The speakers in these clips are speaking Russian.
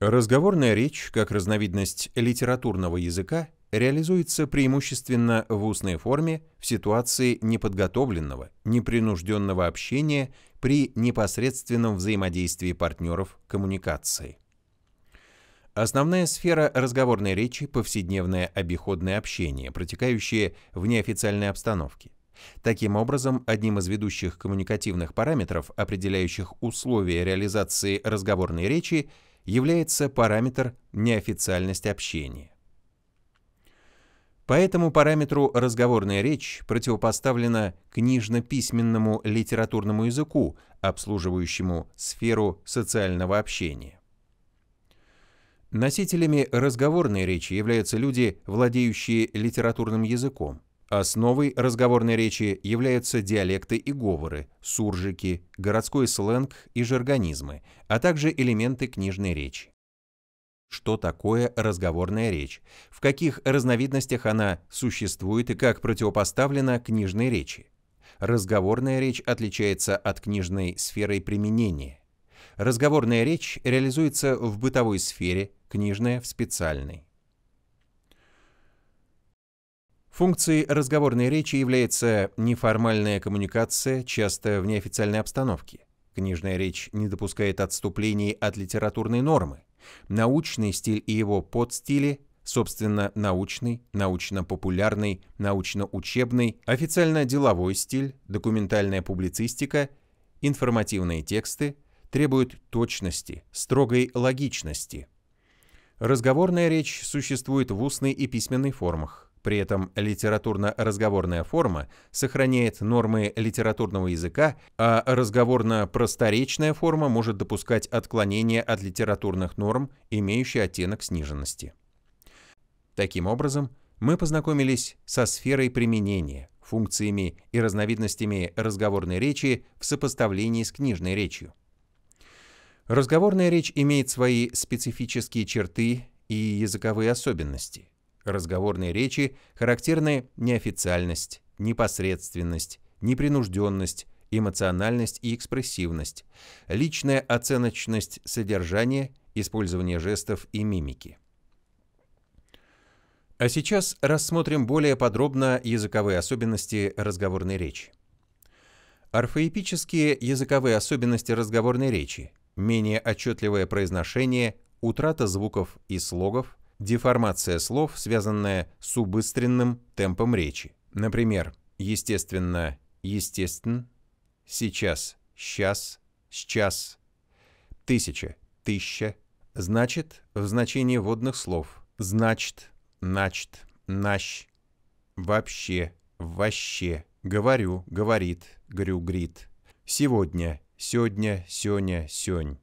Разговорная речь, как разновидность литературного языка, реализуется преимущественно в устной форме в ситуации неподготовленного, непринужденного общения при непосредственном взаимодействии партнеров коммуникации. Основная сфера разговорной речи – повседневное обиходное общение, протекающее в неофициальной обстановке. Таким образом, одним из ведущих коммуникативных параметров, определяющих условия реализации разговорной речи – является параметр неофициальность общения. По этому параметру разговорная речь противопоставлена книжно-письменному литературному языку, обслуживающему сферу социального общения. Носителями разговорной речи являются люди, владеющие литературным языком. Основой разговорной речи являются диалекты и говоры, суржики, городской сленг и жаргонизмы, а также элементы книжной речи. Что такое разговорная речь? В каких разновидностях она существует и как противопоставлена книжной речи? Разговорная речь отличается от книжной сферой применения. Разговорная речь реализуется в бытовой сфере, книжная – в специальной. Функцией разговорной речи является неформальная коммуникация, часто в неофициальной обстановке. Книжная речь не допускает отступлений от литературной нормы. Научный стиль и его подстили, собственно, научный, научно-популярный, научно-учебный, официально-деловой стиль, документальная публицистика, информативные тексты, требуют точности, строгой логичности. Разговорная речь существует в устной и письменной формах. При этом литературно-разговорная форма сохраняет нормы литературного языка, а разговорно-просторечная форма может допускать отклонения от литературных норм, имеющие оттенок сниженности. Таким образом, мы познакомились со сферой применения, функциями и разновидностями разговорной речи в сопоставлении с книжной речью. Разговорная речь имеет свои специфические черты и языковые особенности разговорной речи характерны неофициальность, непосредственность, непринужденность, эмоциональность и экспрессивность, личная оценочность содержания, использование жестов и мимики. А сейчас рассмотрим более подробно языковые особенности разговорной речи. Орфоэпические языковые особенности разговорной речи, менее отчетливое произношение, утрата звуков и слогов, деформация слов, связанная с убыстренным темпом речи. Например, естественно, естествен, сейчас, сейчас, сейчас, тысяча, тысяча, значит в значении водных слов, значит, начт, нащ, вообще, вообще, говорю, говорит, грю, грит, сегодня, сегодня, сегодня, сёнь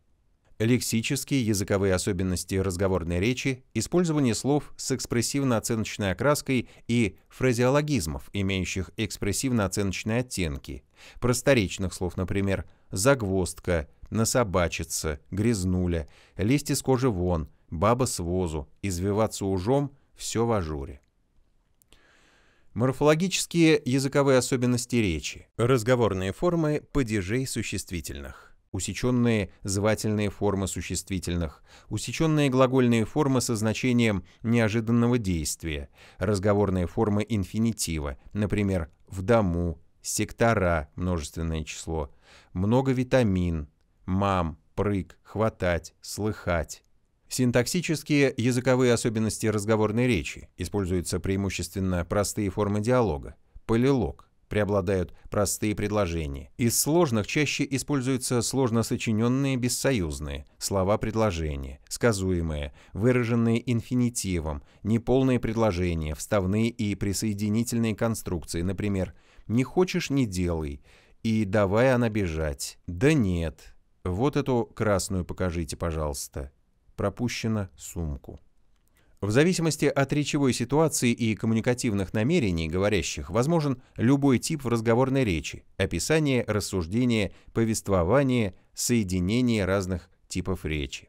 лексические языковые особенности разговорной речи, использование слов с экспрессивно-оценочной окраской и фразеологизмов, имеющих экспрессивно-оценочные оттенки, просторечных слов, например, «загвоздка», «насобачиться», «грязнуля», «лезть с кожи вон», «баба с возу», «извиваться ужом» — все в ажуре. Морфологические языковые особенности речи. Разговорные формы падежей существительных усеченные звательные формы существительных, усеченные глагольные формы со значением неожиданного действия, разговорные формы инфинитива, например, «в дому», «сектора» множественное число, много витамин, «мам», «прыг», «хватать», «слыхать». Синтаксические языковые особенности разговорной речи. Используются преимущественно простые формы диалога. Полилог преобладают простые предложения. Из сложных чаще используются сложно сочиненные бессоюзные, слова-предложения, сказуемые, выраженные инфинитивом, неполные предложения, вставные и присоединительные конструкции, например, «не хочешь – не делай» и «давай она а бежать», «да нет», «вот эту красную покажите, пожалуйста», пропущена сумку. В зависимости от речевой ситуации и коммуникативных намерений говорящих возможен любой тип в разговорной речи – описание, рассуждение, повествование, соединение разных типов речи.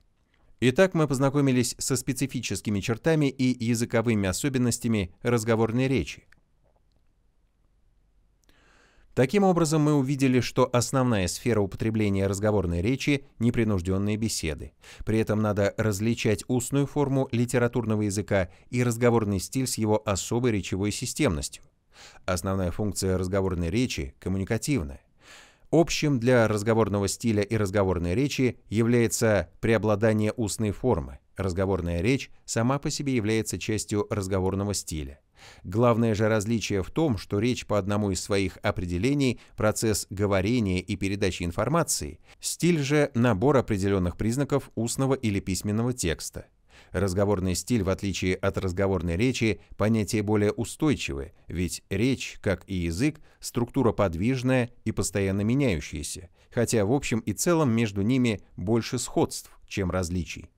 Итак, мы познакомились со специфическими чертами и языковыми особенностями разговорной речи, Таким образом, мы увидели, что основная сфера употребления разговорной речи – непринужденные беседы. При этом надо различать устную форму литературного языка и разговорный стиль с его особой речевой системностью. Основная функция разговорной речи – коммуникативная. Общим для разговорного стиля и разговорной речи является преобладание устной формы. Разговорная речь сама по себе является частью разговорного стиля. Главное же различие в том, что речь по одному из своих определений – процесс говорения и передачи информации, стиль же – набор определенных признаков устного или письменного текста. Разговорный стиль, в отличие от разговорной речи, понятие более устойчивое, ведь речь, как и язык, структура подвижная и постоянно меняющаяся, хотя в общем и целом между ними больше сходств, чем различий.